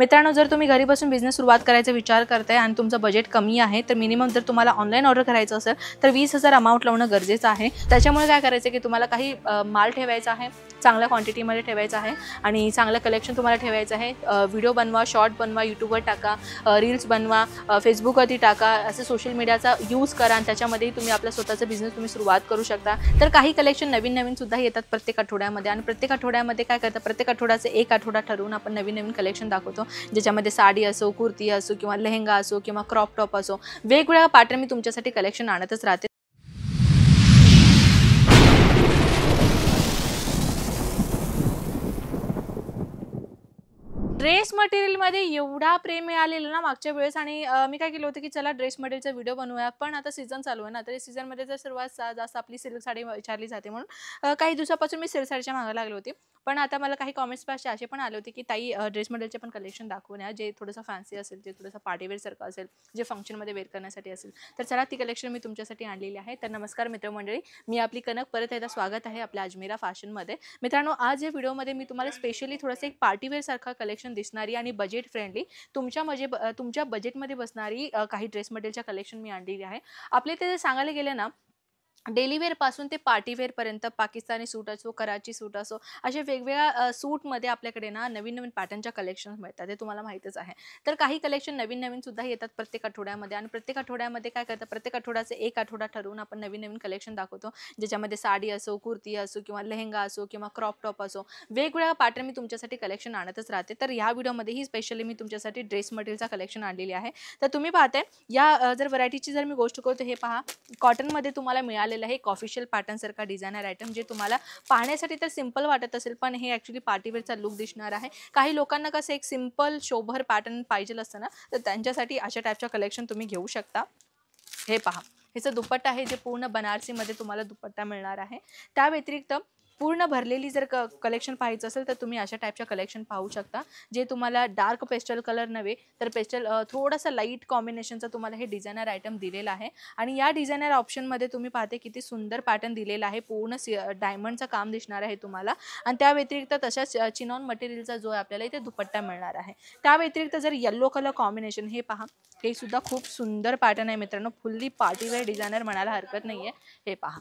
मित्रांनो जर तुम्ही घरी बसून बिझनेस सुरुवात करायचा विचार करताय आणि तुमचं बजेट कमी आहे तर मिनिमम जर तुम्हाला ऑनलाईन ऑर्डर करायचं असेल तर वीस हजार अमाऊंट लावणं गरजेचं आहे त्याच्यामुळे काय करायचं की तुम्हाला काही माल ठेवायचा आहे चांगल्या क्वांटिटीमध्ये ठेवायचं आहे आणि चांगलं कलेक्शन तुम्हाला ठेवायचं आहे व्हिडिओ बनवा शॉर्ट बनवा यूट्यूबवर टाका रील्स बनवा फेसबुकवरती टाका असे सोशल मीडियाचा यूज करा आणि त्याच्यामध्ये तुम्ही आपला स्वतःचा बिझनेस तुम्ही सुरुवात करू शकता तर काही कलेक्शन नवीन नवीन सुद्धा येतात प्रत्येक आठवड्यामध्ये आणि प्रत्येक आठवड्यामध्ये काय करतात प्रत्येक आठवड्याचं एक आठवडा ठरवून आपण नवीन नवीन कलेक्शन दाखवतो ज्याच्यामध्ये साडी असो कुर्ती असो किंवा लेहंगा असो किंवा क्रॉप टॉप असो वेगवेगळ्या पॅटर्न मी तुमच्यासाठी कलेक्शन आणतच राहते ड्रेस मटेरियल मध्ये एवढा प्रेम मिळालेला ना मागच्या वेळेस आणि मी काय केलं होतं की चला ड्रेस मटेरियलचा व्हिडिओ बनवूया पण आता सीझन चालू आहे ना तरी सीझनमध्ये जर सर्वात जास्त आपली सिल्क साडी विचारली जाते म्हणून काही दिवसापासून मी सिल्क साडीच्या मागायला लागली होते पण आता मला काही कॉमेंट्स पाहिजे असे पण आले होते की ताई ड्रेस मॉडेलचे पण कलेक्शन दाखवून या जे थोडंसं फॅन्सी असेल जे थोडंसं सारखं असेल जे फंक्शनमध्ये वेअर करण्यासाठी असेल तर चला ती कलेक्शन मी तुमच्यासाठी आणलेली आहे तर नमस्कार मित्रमंडळी मी आपली कनक परत एकदा स्वागत आहे आपल्या अजमेरा फॅशनमध्ये मित्रांनो आज या व्हिडिओमध्ये मी तुम्हाला स्पेशली थोडंसं एक पार्टीवेअरसारखं कलेक्शन दिसणारी आणि बजेट फ्रेंडली तुमच्या मजे तुमच्या बजेटमध्ये बसणारी काही ड्रेस मॉडेलच्या कलेक्शन मी आणलेली आहे आपले ते सांगायला गेले ना पासून ते पार्टीवेअरपर्यंत पाकिस्तानी सूट असो कराची सूट असो असे वेगवेगळ्या सूटमध्ये आपल्याकडे ना नवीन नवीन पॅटर्नच्या कलेक्शन्स मिळतात ते तुम्हाला माहितच आहे तर काही कलेक्शन नवीन नवीन सुद्धा येतात प्रत्येक आठवड्यामध्ये आणि प्रत्येक आठवड्यामध्ये काय करतात प्रत्येक आठवड्याचं एक आठवडा ठरवून आपण नवीन नवीन कलेक्शन दाखवतो ज्याच्यामध्ये साडी असो कुर्ती असो किंवा लेहंगा असो किंवा क्रॉप टॉप असो वेगवेगळ्या पॅटर्न मी तुमच्यासाठी कलेक्शन आणतच राहते तर ह्या व्हिडिओमध्ये ही स्पेशली मी तुमच्यासाठी ड्रेस मटेरियलचा कलेक्शन आणलेली आहे तर तुम्ही पाहताय या जर व्हरायटीची जर मी गोष्ट करतो हे पहा कॉटनमध्ये तुम्हाला मिळाले आलेलं आहे एक ऑफिशियल पॅटर्नसारखा डिझायनर आयटम जे तुम्हाला पाहण्यासाठी तर सिम्पल वाटत असेल पण हे ॲक्च्युली पार्टीवेअरचा लुक दिसणार आहे काही लोकांना कसं एक सिम्पल शोभर पॅटर्न पाहिजे असतं ना तर त्यांच्यासाठी अशा टाईपच्या कलेक्शन तुम्ही घेऊ शकता हे पहा ह्याचं दुपट्टा आहे जे पूर्ण बनारसीमध्ये तुम्हाला दुपट्टा मिळणार आहे त्या व्यतिरिक्त पूर्ण भरलेली जर क कलेक्शन पाहायचं असेल तर तुम्ही अशा टाईपच्या कलेक्शन पाहू शकता जे तुम्हाला डार्क पेस्टल कलर नव्हे तर पेस्टल थोडासा लाईट कॉम्बिनेशनचा तुम्हाला हे डिझायनर आयटम दिलेला आहे आणि या डिझायनर ऑप्शनमध्ये तुम्ही पाहते किती सुंदर पॅटर्न दिलेला आहे पूर्ण सि डायमंडचं काम दिसणार आहे तुम्हाला आणि त्या व्यतिरिक्त तशाच चिनॉन मटेरियलचा जो आपल्याला इथे दुपट्टा मिळणार आहे त्या व्यतिरिक्त जर येल्लो कलर कॉम्बिनेशन हे पहा हे सुद्धा खूप सुंदर पॅटर्न आहे मित्रांनो फुल्ली पार्टीवेअर डिझायनर म्हणायला हरकत नाही आहे हे पहा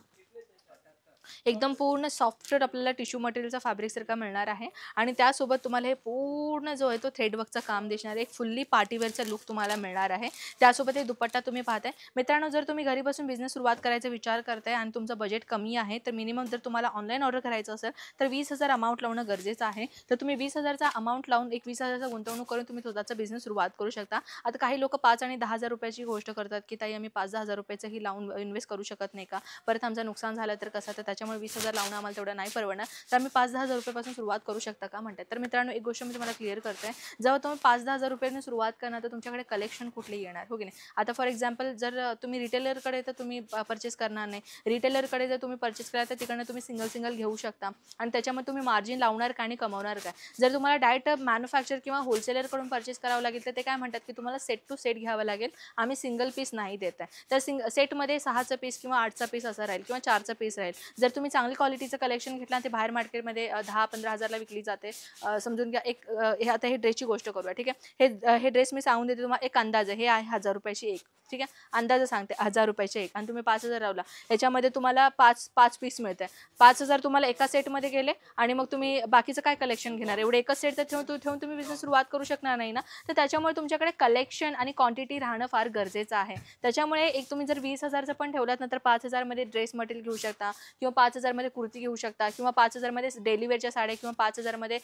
एकदम पूर्ण सॉफ्टवेअर आपल्याला टिश्यू मटेरियलचा फॅब्रिक फॅब्रिकसारखा मिळणार आहे आणि त्यासोबत तुम्हाला हे पूर्ण जो आहे तो थ्रेडवर्कचा काम दिसणार आहे एक फुल्ली पार्टीवेअरचा लुक तुम्हाला मिळणार आहे त्यासोबत हे दुपट्टा तुम्ही पाहताय मित्रांनो जर तुम्ही घरी बसून बिझनेस सुरुवात करायचा विचार करताय आणि तुमचं बजेट कमी आहे तर मिनिमम जर तुम्हाला ऑनलाईन ऑर्डर करायचं असेल तर वीस हजार अमाऊंट लावणं गरजेचं आहे तर तुम्ही वीस हजारचा अमाऊंट लावून एक वीस हजारचा गुंतवणूक करून तुम्ही स्वतःचा बिझनेस सुरुवात करू शकता आता काही लोक पाच आणि दहा हजार रुपयाची गोष्ट करतात की ताई आम्ही पाच दहा हजार रुपयाचंही लावून इन्व्हेस्ट करू शकत नाही का परत आमचं नुकसान झालं तर कसं तर त्याच्यामुळे वीस हजार लावणं आम्हाला तेवढं नाही परवडणार तर आम्ही पाच दहा हजार रुपयापासून सुरुवात करू शकता का म्हणतात तर मित्रांनो एक गोष्ट मी तुम्हाला क्लिअर करते जेव्हा तुम्ही पाच दहा हजार रुपयाने सुरुवात करणार तर तुमच्याकडे कलेक्शन कुठले येणार हो की नाही आता फॉर एक्झाम्पल जर तुम्ही रिटेलरकडे तर तुम्ही परचेस करणार नाही रिटेलरकडे जर तुम्ही परचेस करायला तर तिकडनं तुम्ही सिंगल सिंगल घेऊ शकता आणि त्याच्यामध्ये तुम्ही मार्जिन लावणार का आणि कमवणार काय जर तुम्हाला डायरेक्ट मॅन्युफॅक्चर किंवा होलसेलरकडून परचेस करावं लागेल तर ते काय म्हणतात की तुम्हाला सेट टू सेट घ्यावं लागेल आम्ही सिंगल पीस नाही देत आहे तर सिंग सेटमध्ये सहाचं पीस किंवा आठचा पीस असा राहील किंवा चारचा पीस राहील जर तुम्ही चांगली क्वालिटीचं कलेक्शन घेतलं ते बाहेर मार्केटमध्ये दहा पंधरा हजारला विकली जाते समजून घ्या एक हे आता हे ड्रेसची गोष्ट करूया ठीक आहे हे ड्रेस मी सांगून देते तुम्हाला एक अंदाज आहे हे आहे हजार रुपयाची एक ठीक आहे अंदाज सांगते हजार रुपयाचे एक आणि तुम्ही पाच हजार लावला याच्यामध्ये तुम्हाला पाच पाच पीस मिळते पाच हजार तुम्हाला एका सेटमध्ये गेले आणि मग तुम्ही बाकीचं काय कलेक्शन घेणार एवढे एकच सेट तर ठेवून ठेवून तुम्ही बिझनेस सुरुवात करू शकणार नाही ना तर त्याच्यामुळे तुमच्याकडे कलेक्शन आणि क्वांटिटी राहणं फार गरजेचं आहे त्याच्यामुळे एक तुम्ही जर वीस हजारचं पण ठेवलात नंतर पाच हजारमध्ये ड्रेस मटेरियल घेऊ शकता किंवा पाच हजारमध्ये कुर्ती घेऊ शकता किंवा पाच हजारमध्ये डेलिवेअरच्या साड्या किंवा पाच हजारमध्ये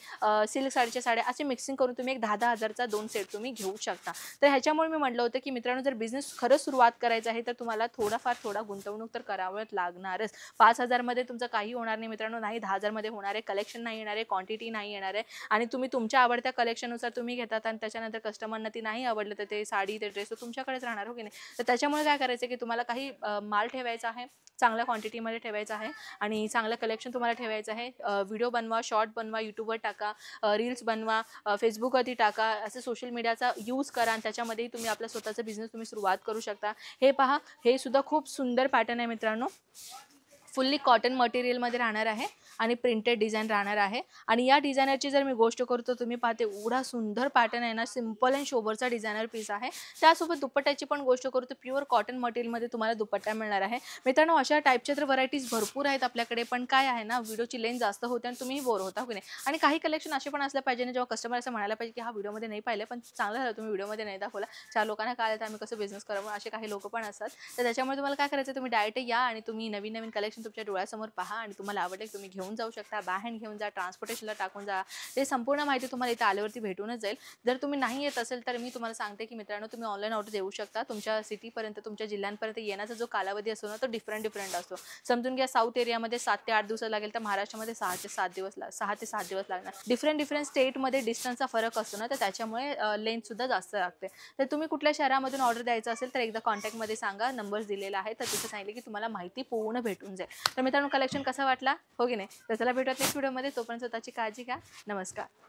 सिल्क साडीच्या साड्या असे मिक्सिंग करून तुम्ही एक दहा दहा हजारचा दोन सेट तुम्ही घेऊ शकता तर ह्याच्यामुळे मी म्हटलं होतं की मित्रांनो जर बिझनेस खरंच सुरुवात करायचा आहे तर तुम्हाला थोडाफार थोडा गुंतवणूक तर करावं लागणारच पाच हजारमध्ये तुमचं काही होणार नाही मित्रांनो नाही दहा हजारमध्ये होणार आहे कलेक्शन नाही येणार आहे क्वांटिटी नाही येणार आहे आणि तुम्ही तुमच्या आवडत्या कलेक्शननुसार तुम्ही घेतात आणि त्याच्यानंतर कस्टमरना ती नाही आवडलं तर ते साडी ते ड्रेस तुमच्याकडेच राहणार हो की नाही तर त्याच्यामुळे काय करायचं की तुम्हाला काही माल ठेवायचा आहे चांगल्या क्वांटिटीमध्ये ठेवायचा आहे आणि चांगलं कलेक्शन तुम्हाला ठेवायचं आहे व्हिडिओ बनवा शॉर्ट बनवा यूट्यूबवर टाका रील्स बनवा फेसबुकवरती टाका असं सोशल मीडियाचा यूज करा आणि त्याच्यामध्येही तुम्ही आपला स्वतःचा बिझनेस तुम्ही सुरुवात करू शकता हे पहा हे सुद्धा खूप सुंदर पॅटर्न आहे मित्रांनो फुल्ली कॉटन मटेरियलमध्ये राहणार आहे आणि प्रिंटेड डिझाईन राहणार आहे आणि या डिझायनरची जर मी गोष्ट करतो तुम्ही पाहते एवढा सुंदर पॅटर्न आहे ना सिम्पल अँड शोबरचा डिझायनर पीस आहे त्यासोबत दुपट्ट्याची पण गोष्ट करू तर प्युअर कॉटन मटेरियलमध्ये तुम्हाला दुपट्टा मिळणार आहे मित्रांनो अशा टाईपच्या तर व्हरायटीज भरपूर आहेत आपल्याकडे पण काय आहे ना व्हिडिओची लेन जास्त होते आणि तुम्ही बोर होता की नाही आणि काही कलेक्शन असे पण असलं पाहिजे ना जेव्हा कस्टमर असं म्हणायला पाहिजे की हा व्हिडिओमध्ये नाही पाहिलं पण चांगलं झालं तुम्ही व्हिडिओमध्ये नाही दाखवला चार लोकांना काय आता आम्ही कसं बिझनेस करावं असे काही लोक पण असतात तर त्याच्यामुळे तुम्हाला काय करायचं तुम्ही डायरेक्ट या आणि तुम्ही नवीन नवीन कलेक्शन कलेक्शन तुमच्या डोळ्यासमोर पहा आणि तुम्हाला आवडेल तुम्ही घेऊन जाऊ शकता बाहेर घेऊन जा ट्रान्सपोर्टेशनला टाकून जा ते संपूर्ण माहिती तुम्हाला इथं आल्यावरती भेटूनच जाईल जर तुम्ही नाही येत असेल तर मी तुम्हाला सांगते की मित्रांनो तुम्ही ऑनलाईन ऑर्डर देऊ शकता तुमच्या सिटीपर्यंत तुमच्या जिल्ह्यांपर्यंत येण्याचा जो कालावधी असतो ना तो डिफरंट डिफरंट असतो समजून घ्या साऊथ एरियामध्ये सात ते आठ दिवस लागेल तर महाराष्ट्रामध्ये सहा ते सात दिवस लाग सहा ते सात दिवस लागणार डिफरंट डिफरंट स्टेटमध्ये डिस्टन्सचा फरक असतो ना तर त्याच्यामुळे सुद्धा जास्त लागते तर तुम्ही कुठल्या शहरामधून ऑर्डर द्यायचं असेल तर एकदा कॉन्टॅक्टमध्ये सांगा नंबर्स दिलेला आहे तर तिथं सांगितलं की तुम्हाला माहिती पूर्ण भेटून जाईल तर मित्रांनो कलेक्शन कसा वाटला हो की नाही तर चला भेटूयात नेक्स्ट व्हिडिओमध्ये तोपर्यंत स्वतःची काळजी घ्या नमस्कार